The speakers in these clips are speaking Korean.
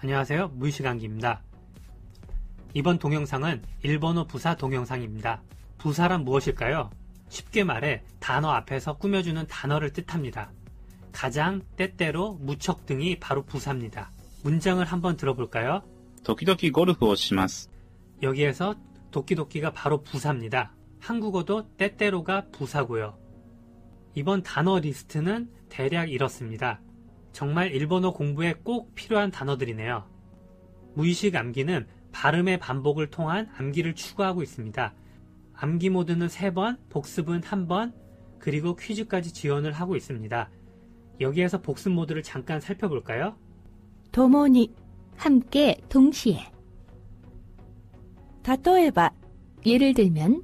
안녕하세요. 무의식안기입니다. 이번 동영상은 일본어 부사 동영상입니다. 부사란 무엇일까요? 쉽게 말해 단어 앞에서 꾸며주는 단어를 뜻합니다. 가장, 때때로, 무척 등이 바로 부사입니다. 문장을 한번 들어볼까요? 도끼도끼 골프를 します. 여기에서 도끼도끼가 바로 부사입니다. 한국어도 때때로가 부사고요. 이번 단어 리스트는 대략 이렇습니다. 정말 일본어 공부에 꼭 필요한 단어들이네요. 무의식 암기는 발음의 반복을 통한 암기를 추구하고 있습니다. 암기 모드는 3번, 복습은 1번, 그리고 퀴즈까지 지원을 하고 있습니다. 여기에서 복습 모드를 잠깐 살펴볼까요? 도모니, 함께, 동시에. 다例えば, 예를 들면,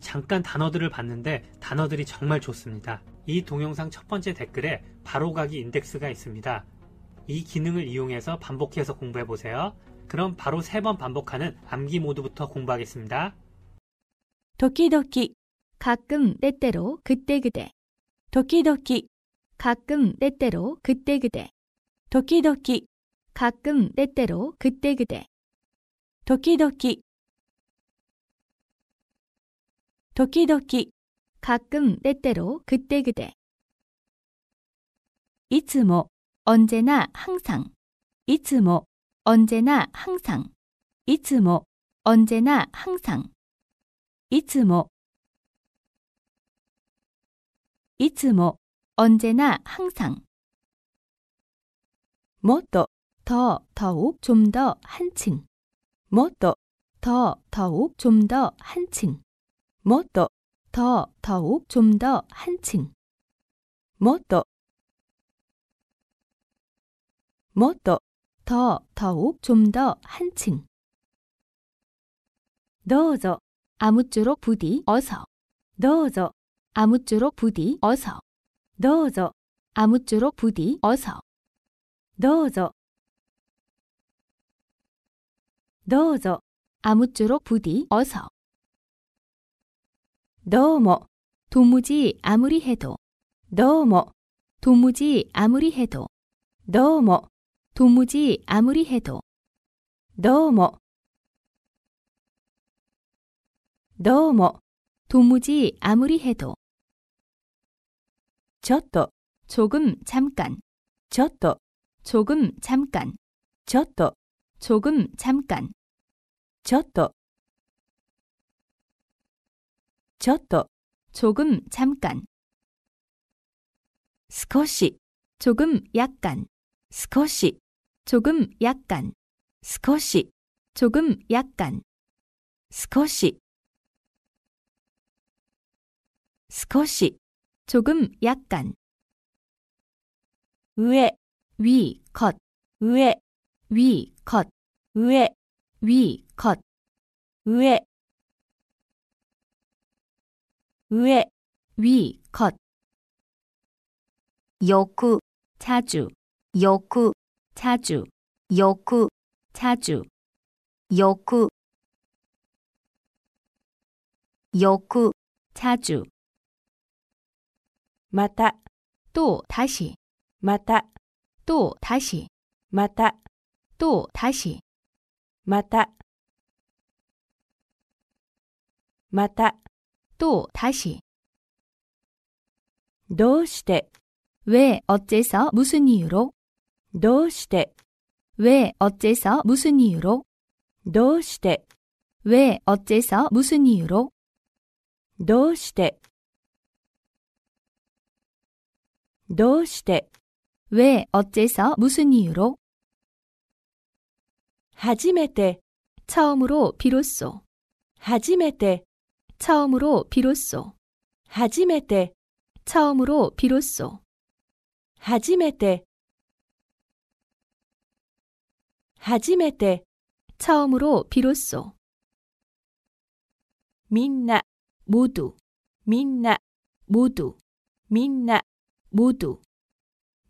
잠깐 단어들을 봤는데 단어들이 정말 좋습니다. 이 동영상 첫 번째 댓글에 바로가기 인덱스가 있습니다. 이 기능을 이용해서 반복해서 공부해보세요. 그럼 바로 세 번 반복하는 암기 모드부터 공부하겠습니다. 도끼도끼 가끔 때때로 그때그때 도끼도끼 가끔 때때로 그때그때 도끼도끼 가끔 때때로 그때그때 도끼도끼 도끼도끼 가끔 때때로 그때그때 이つも 언제나 항상 이つも 언제나 항상 이つも 언제나 항상 이つも이つも 언제나 항상 もっ더 뭐 더욱 좀 더 한층 もっ더 뭐 더욱 좀 더 한층 もっ 뭐 더, 더욱, 좀 더, 한층. 모더 뭐 모더 뭐 더, 더욱, 좀 더, 한층. 너저 아무쪼록 부디 어서. 너저 아무쪼록 부디 어서. 너저 아무쪼록 부디 어서. 너저 너저 아무쪼록 부디 어서. 너무 도무지 아무리 해도 너무 도무지 아무리 해도 너무 도무지 아무리 해도 너무 너무 도무지 아무리 해도 저또 조금 잠깐 저또 조금 잠깐 저또 조금 잠깐 저또 ちょっと, 조금, 잠깐. 少し, 조금, 약간. 少し, 조금, 약간. 少し, 조금, 약간. 少し,少し, 조금, 약간. 위에, 위, 컷. 위에, 위, 컷. 위에, 위, 컷. 위에, 위에, 위, 컷. 욕구, 자주, 욕구, 자주, 욕구, 자주, 욕구, 욕구, 자주. 마다, 또 다시, 마다, 또 다시, 마다, 또 다시, 마다, 마다. 또 다시 どうし왜 어째서 무슨 이유로 どうし왜 어째서 무슨 이유로 どうし왜 어째서 무슨 이유로 どうしてどう왜 어째서 무슨 이유로 初めて 처음으로 비로소 初めて 처음으로 비로소 初めて 처음으로 비로소 初めて初めて 처음으로 비로소 みん 모두 みん 모두 みん 모두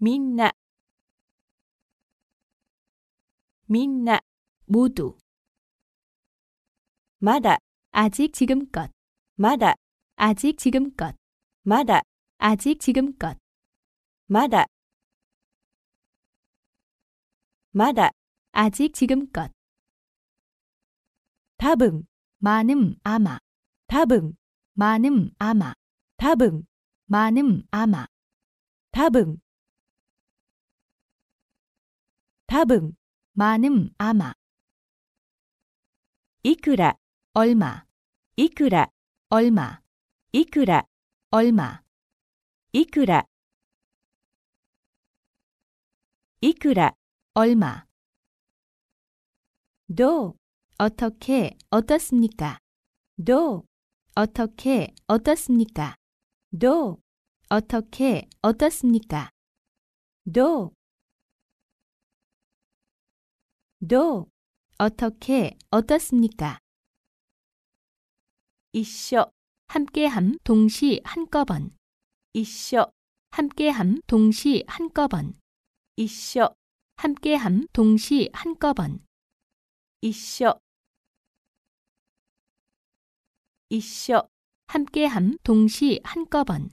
みんなみ 모두 まだ 아직 지금껏 마다 아직 지금껏 마다 아직 지금껏 마다 마다 아직 지금껏 답은 많음 아마 답은 많음 아마 답은 많음 아마 답은 답은 많음 아마 이크라 얼마 이크라 얼마, 이크라, 얼마, 이크라, 이크라, 얼마. 도, 어떻게, 어떻습니까? 도, 어떻게, 어떻습니까? 도, 어떻게, 어떻습니까? 도, 도, 어떻게, 어떻습니까? 이쇼 함께함 동시 한꺼번 이쇼 함께함 동시 한꺼번 이쇼 함께함 동시 한꺼번 이쇼 이쇼 함께함 동시 한꺼번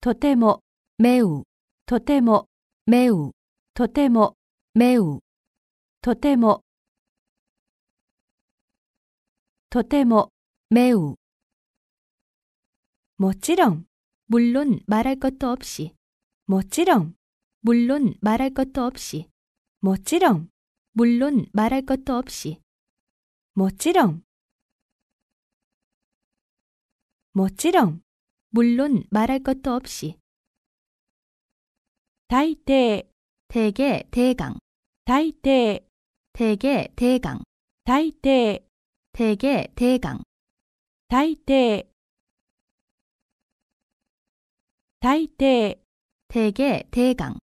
도테모 매우 도테모 매우 도테모 매우 도테모 とても、매우. もちろん, 물론 말할 것도 없이. もちろん, 물론 말할 것도 없이. もちろん, 물론 말할 것도 없이. もちろん.もちろん, 물론 말할 것도 없이. 大抵, 대개 대강. 大抵, 대개 대강. 大抵,提携、提願。大抵、大抵、提携、提願。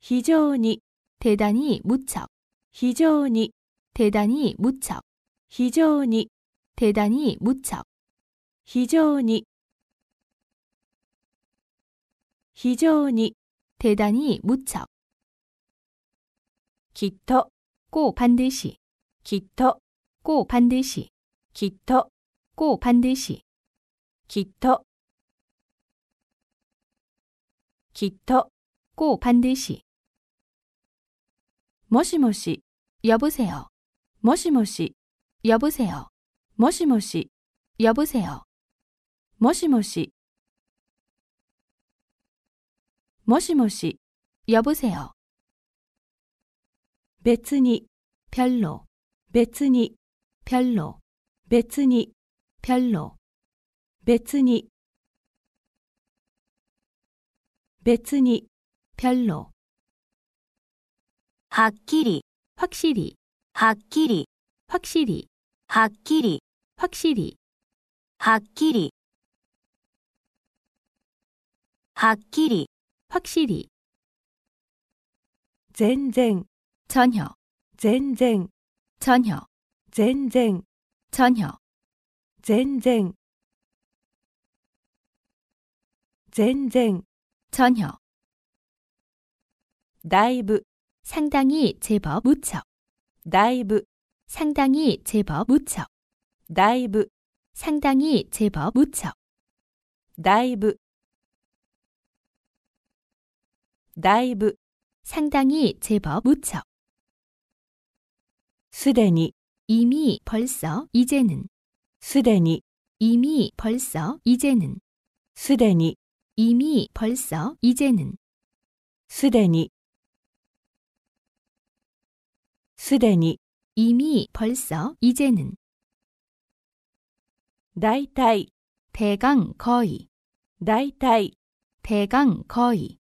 非常に、대단히무척非常に、대단히무척非常に、대단히무척非常に、非常に、대단히무척きっと、꼭반드시 기터 꼭 반드시 기터 꼭 반드시 기터 기터 꼭 반드시 もしもし 여보세요 もしもし 여보세요 もしもし 여보세요 もしもしもしもし 여보세요 別に별로 別に 별로 別に 별로 別に別に 별로 はっきり 확실히 はっきり 확실히 はっきり 확실히 はっきりはっきり 확실히 全然 전혀 全然 전혀, 전쟁 전혀, 전쟁 전쟁 전혀, だ이브 상당히 제법 무척, だ이브 상당히 제법 무척, だ이브 상당히 제법 무척, だ이브だ이브 상당히 제법 무척, すで니 이미 벌써 이제는 すでに 이미 벌써 이제는 すでに 이미 벌써 이제는 すでにすでに 이미 벌써 이제는 大体 대강 거의 大体 대강 거의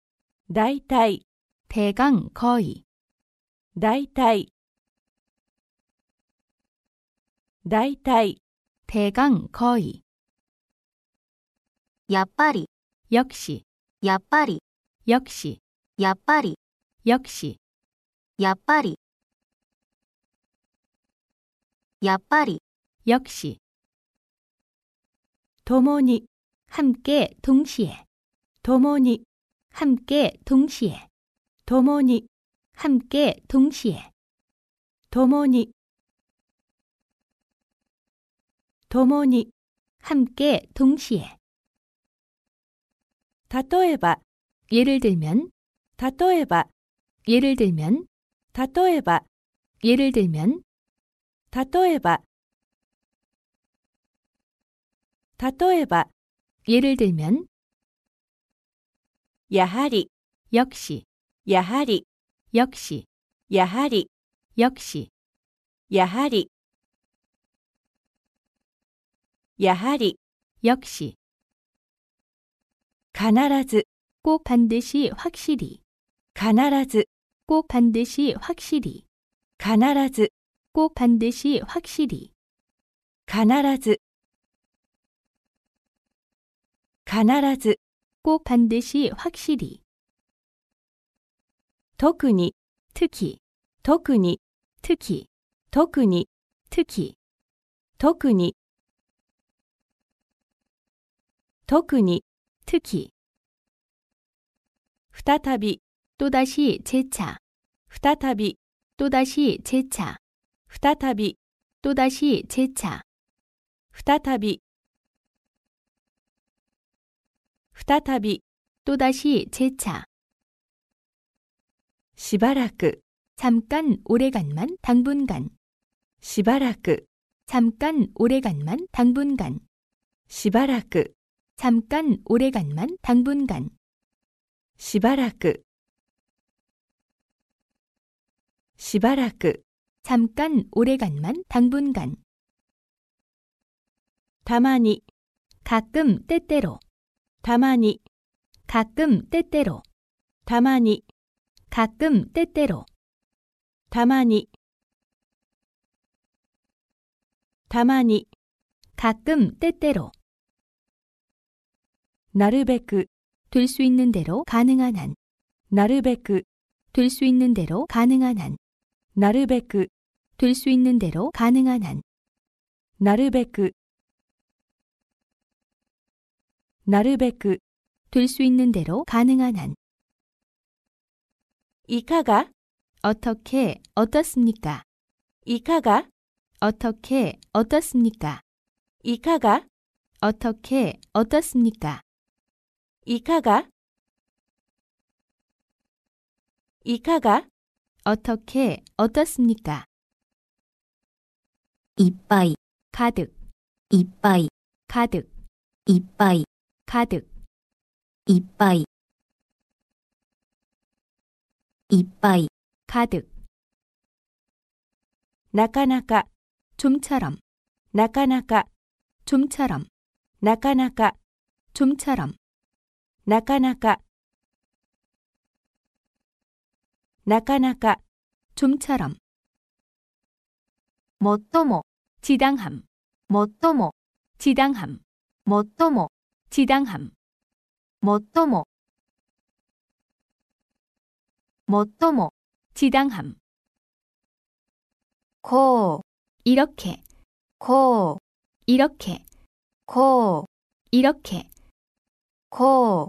大体 대강 거의 大体大体 대강 거의 やっぱり 역시 やっぱり 역시 やっぱり 역시 やっぱりやっぱり 역시 共に 함께 동시에 共に 함께 동시에 共に 함께 동시에 共に 共に함께 동시에 例えば 예를 들면 例えば 예를 들면 例えば 예를 들면 例えば例えば 예를 들면 やはり 역시 やはり 역시 やはり 역시 やはりやはり、よくし。必ず、ご반드시확실 히。 必ず、ご반드시확실 히。 必ず、ご반드시확실 히。 必ず、必ず、ご반드시확실 히。 特に、특 히、 特に、특 히、 特に、특 히、 特に、特に特に 特に、특히再び、 또다시 재차, 再び、 또다시 재차, 再び、 또다시 재차, 再び、再び、 또다시 재차. しばらく、 잠깐 오래간만 당분간, しばらく、 잠깐 오래간만 당분간, しばらく 잠깐 오래간만 당분간 시바라크 시바라크 잠깐 오래간만 당분간 다만이 가끔 때때로 다만이 가끔 때때로 다만이 가끔 때때로 다만이 다만이 가끔 때때로 나르베크 될수 있는 대로 가능한 한 나르베크 될수 있는 대로 가능한 한 나르베크 될수 있는 대로 가능한 한 나르베크 나르베크 될수 있는 대로 가능한 한 이카가 어떻게 어떻습니까? 이카가 어떻게 어떻습니까? 이카가 어떻게 어떻습니까? 이카가 이카가 어떻게 어떻습니까? 이빠이 가득 이빠이 가득 이빠이 가득 이빠이 이빠이 가득 나카나카 좀처럼 나카나카 좀처럼 나카나카 좀처럼 なかなかなかなか 좀처럼 뭣도모 지당함 뭣도모 지당함 뭣도모 지당함 뭣도모 뭣도모 지당함 고 이렇게 고 이렇게 고 이렇게 こう、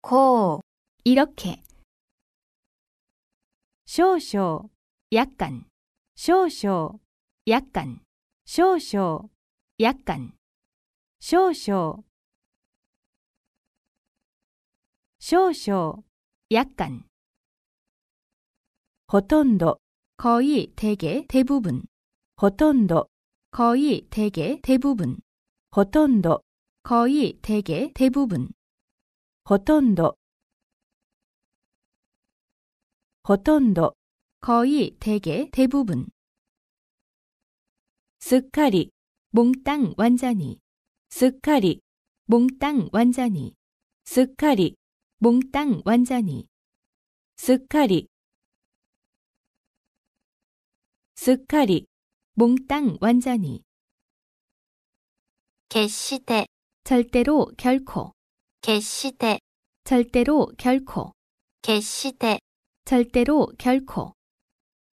こう、いろけ。少々、やっかん。少々、やっかん。少々、やっかん。少々、少々、やっかん。ほとんど、거 의、 대 개、 대부 분。 ほとんど、거 의、 대 개、 대부 분。 ほとんど거의대개대부분ほとんどほとんど거의대개대부분すっかり몽땅완전히すっかり몽땅완전히すっかり몽땅완전히すっかりすっかり몽땅완전히 개시대 절대로 결코 개시대 절대로 결코 개시대 절대로 결코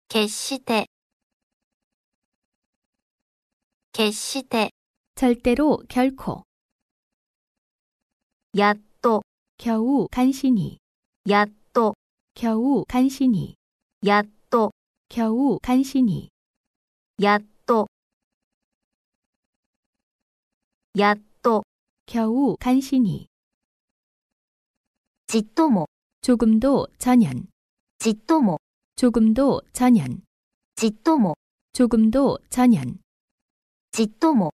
개시대 개시대 절대로 결코 약도 겨우 간신히 약도 겨우 간신히 약도 겨우 간신히 약 야또 겨우 간신히 지또모 조금도 전연 지또모 조금도 전연 지또모 조금도 전연 지또모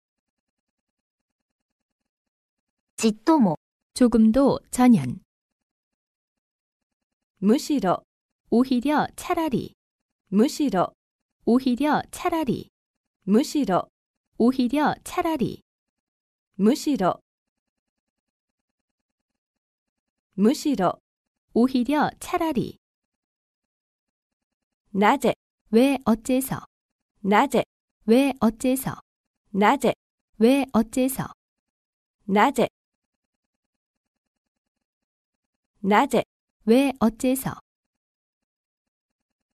지또모 조금도 전연 무시로 오히려 차라리 무시로 오히려 차라리 무시로 오히려 차라리 무시ろ무시ろ 오히려 차라리 낮에 왜 어째서 낮에 왜 어째서 낮에 왜 어째서 낮에 낮에 왜 어째서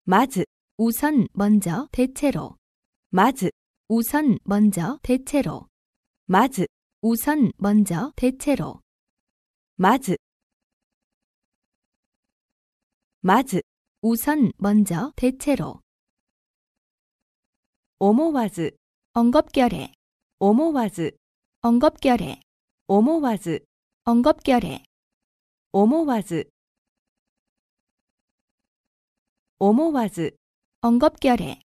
마즈 우선 먼저 대체로 마즈 우선 먼저 대체로 마즈 우선 먼저 대체로 마즈 마즈 우선 먼저 대체로 오모와즈 언급결에 오모와즈 언급결에 오모와즈 언급결에 오모와즈 오모와즈 언급결에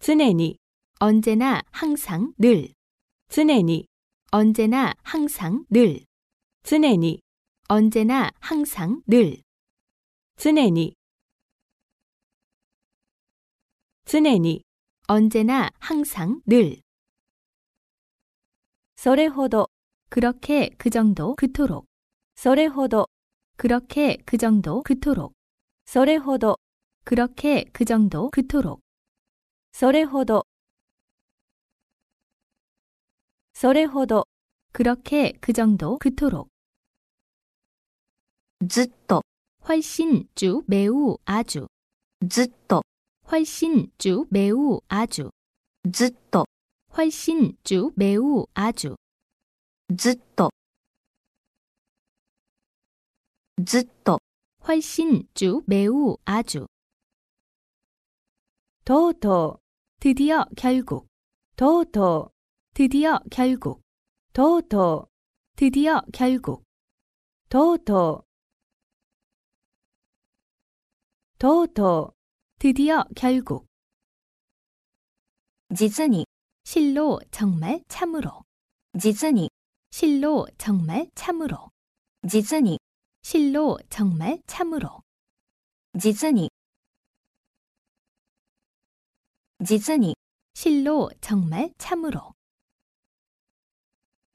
常니 언제나 항상 늘常に 언제나 항상 늘常に 언제나 항상 늘常に常に 언제나 항상 늘それほど 그렇게 그 정도 그토록 それほど 그렇게 그 정도 그토록 それほど 그렇게 그 정도 그토록 それほどそれほど 그렇게 그 정도 그토록 ずっと 훨씬 쭉 매우 아주 ずっと 훨씬 쭉 매우 아주 ずっと 훨씬 쭉 매우 아주 ずっとずっ 훨씬 쭉 매우 아주 とうとう 드디어 결국 とうとう 드디어 결국 도도 드디어 결국 도도 도도 드디어 결국 지즈니 실로 정말 참으로 지즈니 실로 정말 참으로 지즈니 실로 정말 참으로 지즈니 지즈니 실로 정말 참으로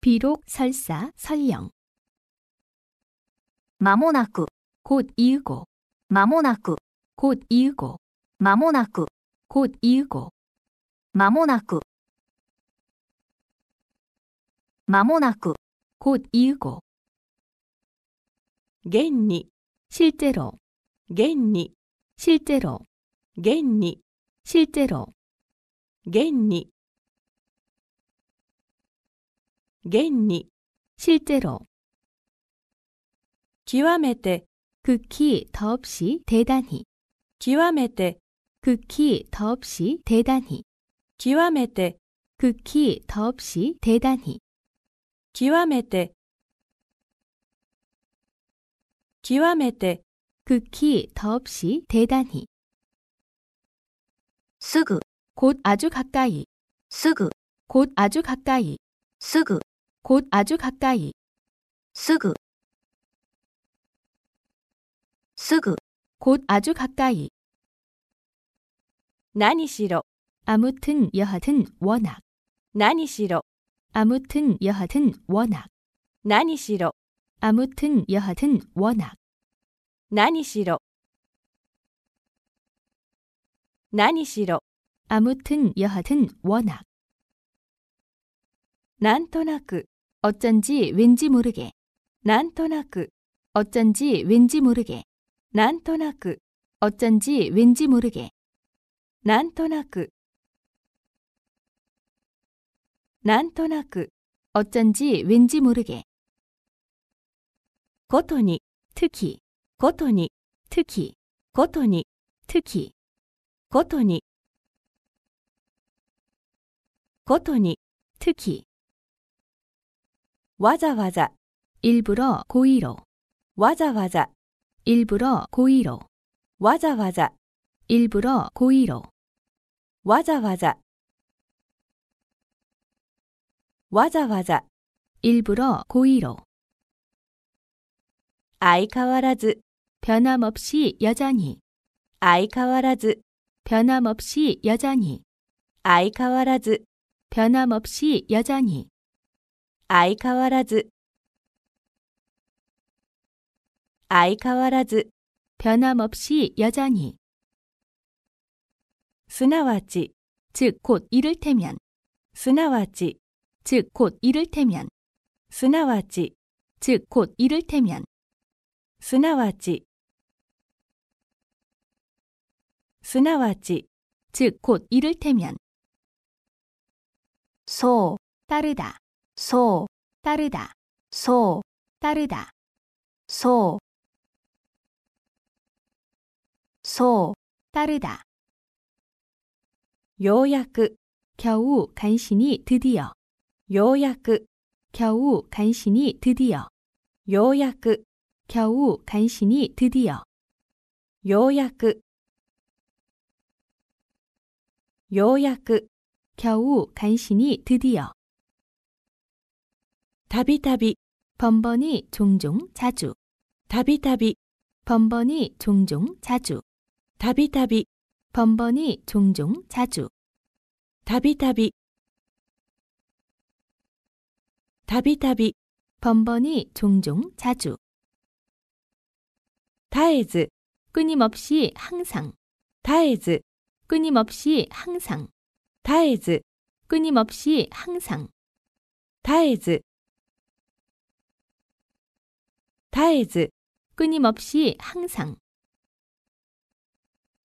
비록 설사 설령 마모나쿠 곧 이으고 마모나쿠 곧 이으고 마모나쿠 곧 이으고 마모나쿠 마모나쿠 곧 이으고 겐니 실제로 겐니 실제로 겐니 실제로 겐니 現に실제로極めて극히더없이대단히極めて극히더없이대단히極めて극히더없이대단히極めて極めて극히더없이대단히すぐ곧아주가까이すぐ곧아주가까이すぐ곧 아주 가까이. すぐ すぐ곧 아주 가까이. 何 싫어. 아무튼 여하튼 워낙. 何 싫어. 아무튼 여하튼 워낙. 何 싫어. 아무튼 여하튼 워낙. 싫어. ろ何 싫어. 아무튼 여하튼 워낙. 난토나크 어쩐지 왠지 모르게 난토나크 어쩐지 왠지 모르게 난토나크 어쩐지 왠지 모르게 난토나크 난토나크 어쩐지 왠지 모르게 고토니 특히 고토니 특히 고토니 특히 고토니 고토니 특히 와자와자 일부러 고의로 와자와자 일부러 고의로 와자와자 일부러 고의로 와자와자 와자와자 일부러 고의로 아이카와라즈 변함없이 여전히 아이카와라즈 변함없이 여전히 아이카와라즈 변함없이 여전히 相変わらず相変わらず 변함없이 여전히 스나와치 즉곧 이를테면 스나와치 즉곧 이를테면 스나와치 즉곧 이를테면 스나와치 스나와치 즉곧 이를테면 소 따르다 そう、たるだ、そう、たるだ、そう、そう、たるだ。ようやく、겨우간신히드디 어。 ようやく、겨우간신히드디 어。 ようやく、겨우간신히드디 어。 ようやく、ようやく、겨우간신히드디 어。 다비다비 번번이 종종 자주 다비다비 번번이 종종 자주 다비다비 번번이 종종 자주 다비다비 다비다비 번번이 종종 자주 다에즈 끊임없이 항상 다에즈 끊임없이 항상 다에즈 끊임없이 항상 다에즈 다에즈 끊임없이 항상.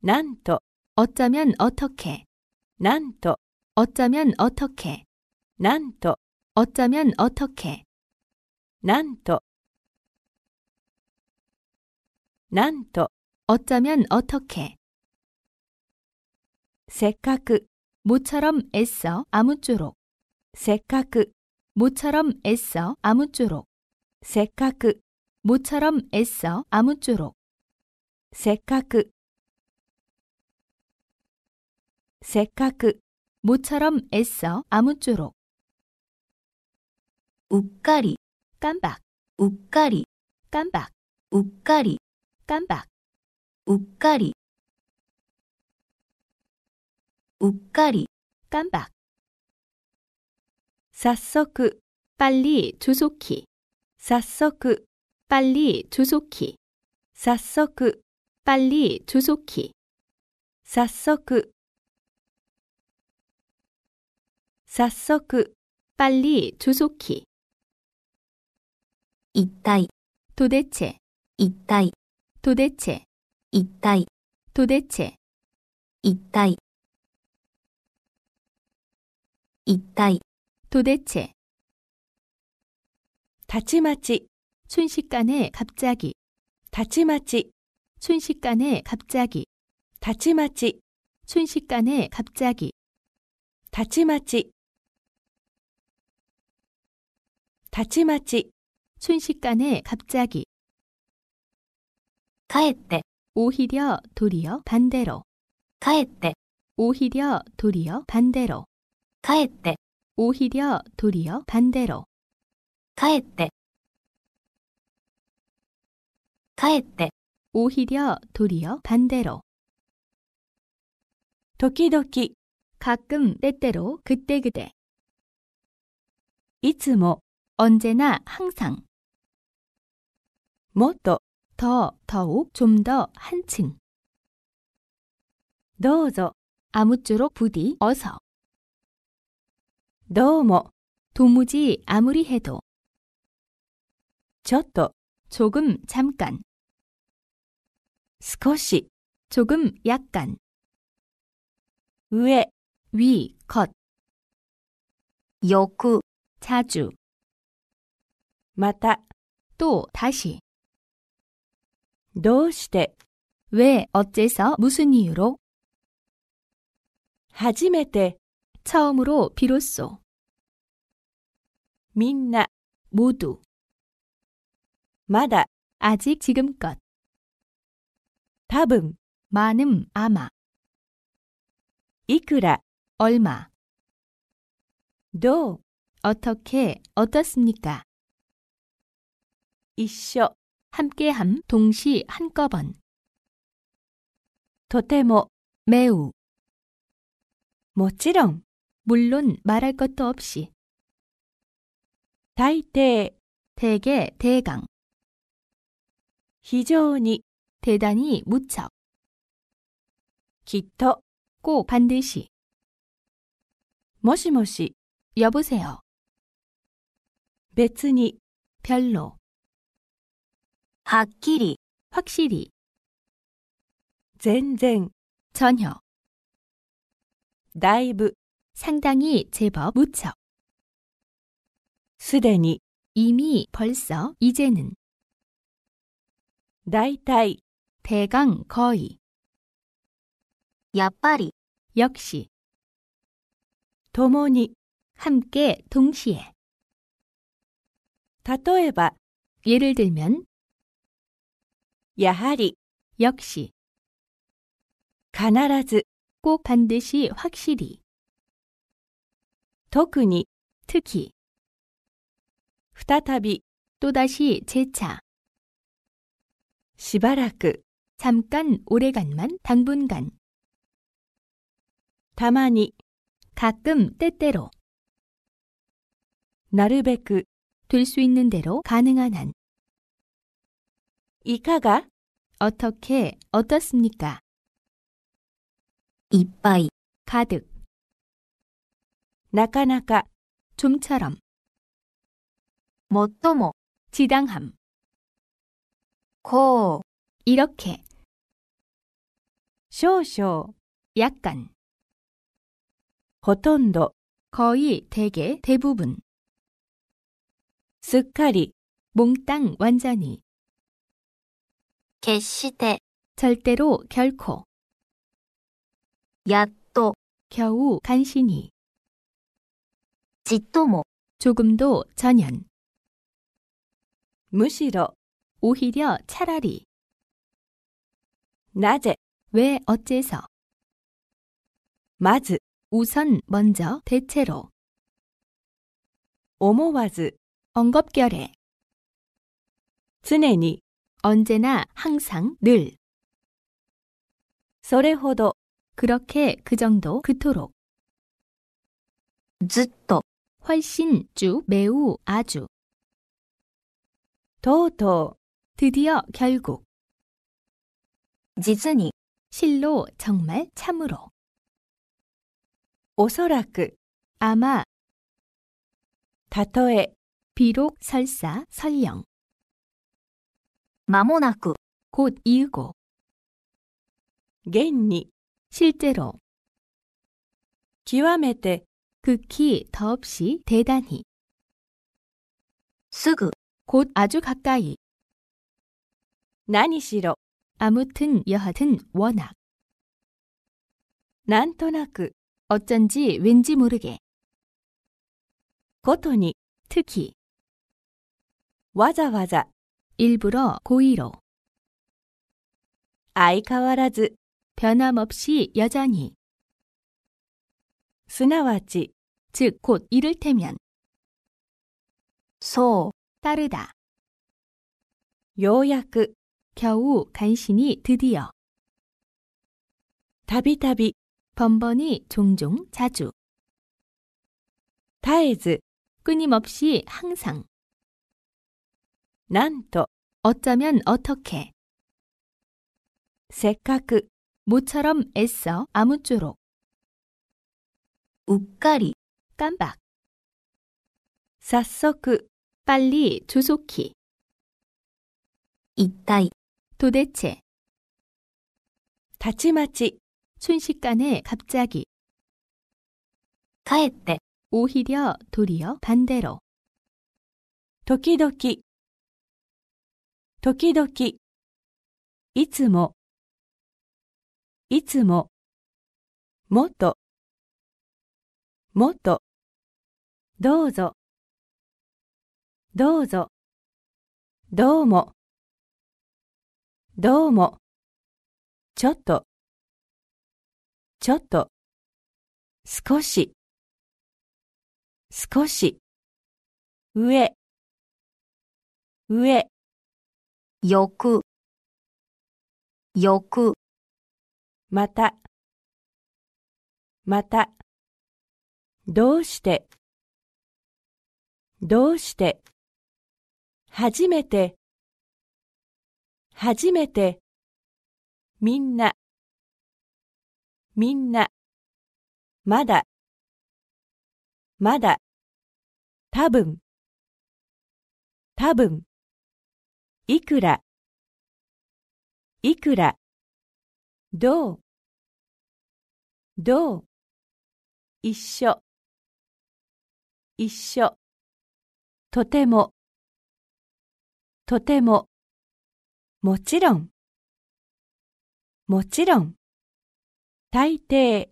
난또 어쩌면 어떻게. 난또 어쩌면 어떻게. 난또 어쩌면 어떻게. 난또 난또 어쩌면 어떻게. 색각 모처럼 애써 아무쪼록. 색각 모처럼 애써 아무쪼록. 색각 모처럼 애써 아무쪼록 세카크 세카크 모처럼 애써 아무쪼록 웃가리 깜박 웃가리 깜박 웃가리 깜박 웃가리 웃가리 깜박 早速 빨리 조속히 早速 빨리 조속히 사서크 그. 빨리 조속히 사서크 速서크 그. 그. 빨리 조속히 이따이 도대체 이따이 도대체 이따이 도대체 이따이 体一体 도대체 다치마치 순식간에 갑자기 다치마치 순식간에 갑자기 다치마치 순식간에 갑자기 다치마치 다치마치 순식간에 갑자기 가에대 오히려 도리어 반대로 가에대 오히려 도리어 반대로 가에대 오히려 도리어 반대로 가에대 かえって 오히려 도리어 반대로 도끼도끼 가끔 때때로 그때그때 いつも 언제나 항상 もっと더 더욱 좀 더 한층 どうぞ 아무쪼록 부디 어서 どうも 도무지 아무리 해도 ちょっと 조금 잠깐 스컷이 조금 약간 위에 위, 컷 요구 자주 마타 또 다시 どうして왜 어째서 무슨 이유로 하지めて 처음으로 비로소 민ん 모두 마다 아직 지금껏 답은 많음, 아마. 이크라, 얼마. 도, 어떻게, 어떻습니까? 이쇼, 함께함, 동시, 한꺼번. 도테모, 매우. 모찌롱, 물론 말할 것도 없이. 다이대, 대개, 대강. 非조니 대단히 무척. 기토 꼭 반드시. 머시머시 여보세요. 別に 별로. はっき 확실히. 젠젠 전혀. だ이브 상당히 제법 무척. 수で니 이미 벌써 이제는. 다이타이 대강 거의. 야빠리 역시. 도모니 함께 동시에. 例えば 예를 들면 やはり 역시 必ず꼭 반드시 확실히 特に 특히 再び 또다시 재차 しばらく 잠깐 오래간만 당분간 다만이 가끔 때때로 나르베크 될 수 있는 대로 가능한 한 이카가 어떻게 어떻습니까? 이빠이 가득 나카나카 좀처럼 뭐또뭐 지당함 고 이렇게 少々, 약간 ほとんど, 거의, 대개, 대부분 すっかり, 몽땅, 완전히 決して, 절대로, 결코 やっと, 겨우, 간신히 じっとも, 조금도, 전혀 むしろ, 오히려, 차라리 なぜ왜 어째서 まず 우선 먼저 대체로 思わず 언급결에 常に 언제나 항상 늘それほど 그렇게 그 정도 그토록 ずっ 훨씬 쭉 매우 아주 とう 드디어 결국 実に 실로 정말 참으로 오서라크 아마 다터에 비록 설사 설령 마모나쿠 곧 이으고 겐니 실제로 기와메테 극히 더없이 대단히 스그 곧 아주 가까이 나니시로 아무튼 여하튼 워낙. 난토나크 어쩐지 왠지 모르게. 고토니 특히. 와자와자 일부러 고의로. 아이카와라즈 변함없이 여전히. 스나와치 즉곧 이를테면. 소 따르다. 요약 겨우 간신히 드디어 다비다비 번번이 종종 자주 다에즈 끊임없이 항상 난또 어쩌면 어떻게 세카크 모처럼 애써 아무쪼록 웃가리 깜박 사서크 빨리 조속히 이따이 도대체다치마치순식간에갑자기가에떼오히려도리어반대로도끼도끼도끼도끼いつも、いつも、もっと、もっと、どうぞ、どうぞ、どうも。どうも。ちょっと。ちょっと。少し。少し。上。上。よく。よく。また。また。どうして。どうして。初めて。初めてみんなみんなまだまだたぶん、たぶん、いくらいくらどうどう一緒一緒とてもとてももちろん、もちろん、大抵、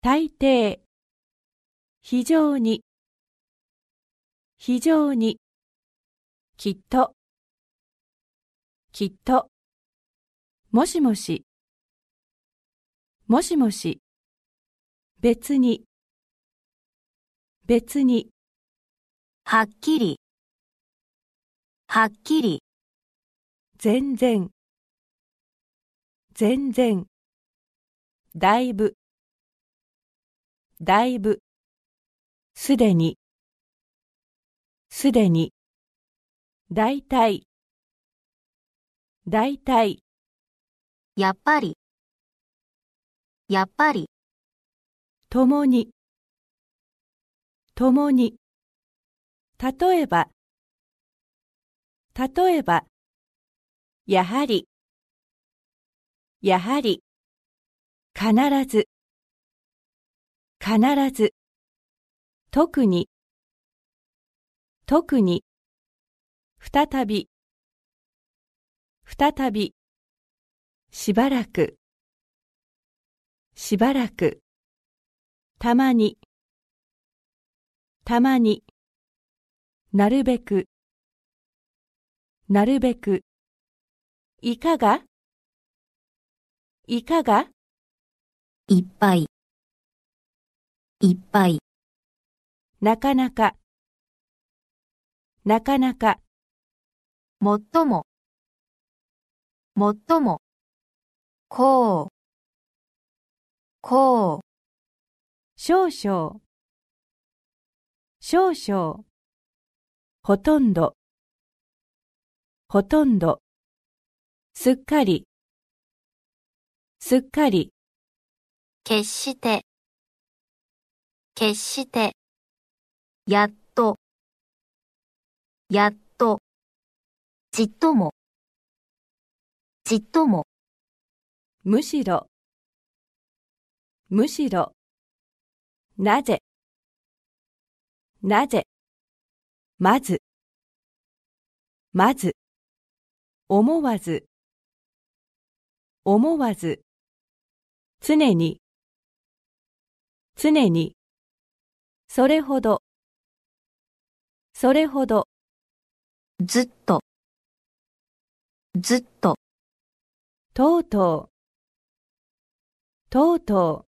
大抵、非常に、非常に、きっと、きっと、もしもし、もしもし、別に、別に、はっきり、はっきり、全然全然だいぶだいぶすでにすでにだいたいだいたいやっぱりやっぱりともにともに例えば例えばやはり、やはり、必ず、必ず、特に、特に、再び、再び、しばらく、しばらく、たまに、たまに、なるべく、なるべく、いかがいかがいっぱいいっぱいなかなかなかなかもっとももっともこうこう少々少々ほとんどほとんどすっかり、すっかり。決して、決して。やっと、やっと。じっとも、じっとも。むしろ、むしろ。なぜ、なぜ。まず、まず。思わず、思わず常に常にそれほどそれほどずっとずっととうとうとうと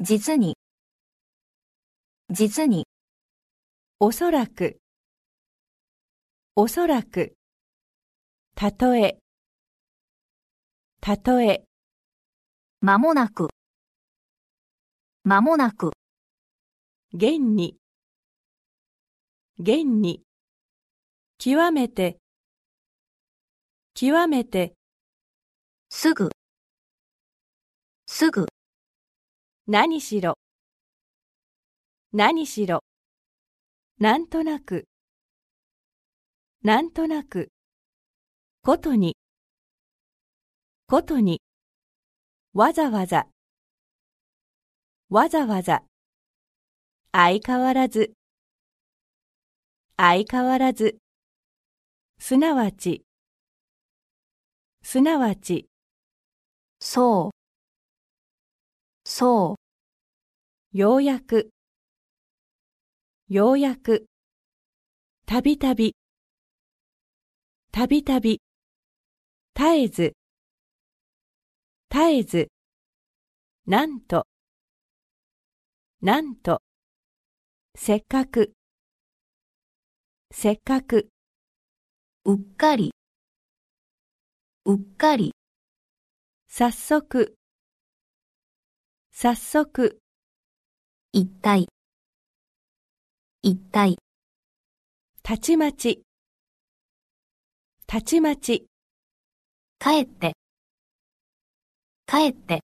う実に実におそらくおそらくたとえたとえ。まもなく。まもなく。現に。現に。極めて。極めて。すぐ。すぐ。何しろ。何しろ。なんとなく。なんとなく。ことに。ことにわざわざわざわざ相変わらず相変わらずすなわちすなわちそうそうようやくようやくたびたびたびたび絶えず絶えず、なんと、なんと、せっかく、せっかく、うっかり、うっかり、早速、早速、一体、一体、たちまち、たちまち、帰って、帰って。